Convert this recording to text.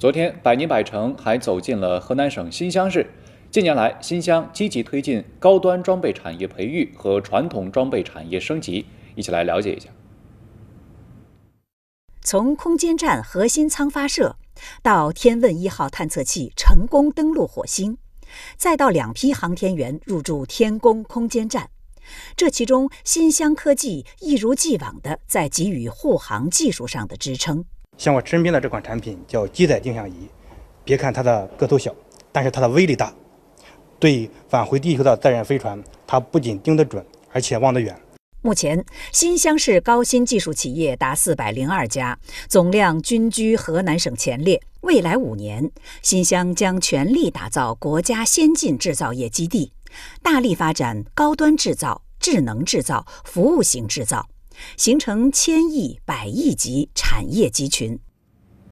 昨天，百年百城还走进了河南省新乡市。近年来，新乡积极推进高端装备产业培育和传统装备产业升级，一起来了解一下。从空间站核心舱发射，到天问一号探测器成功登陆火星，再到两批航天员入驻天宫空间站，这其中，新乡科技一如既往地在给予护航技术上的支撑。像我身边的这款产品叫机载定向仪，别看它的个头小，但是它的威力大。对返回地球的载人飞船，它不仅盯得准，而且望得远。目前，新乡市高新技术企业达四百零二家，总量均居河南省前列。未来五年，新乡将全力打造国家先进制造业基地，大力发展高端制造、智能制造、服务型制造。形成千亿、百亿级产业集群。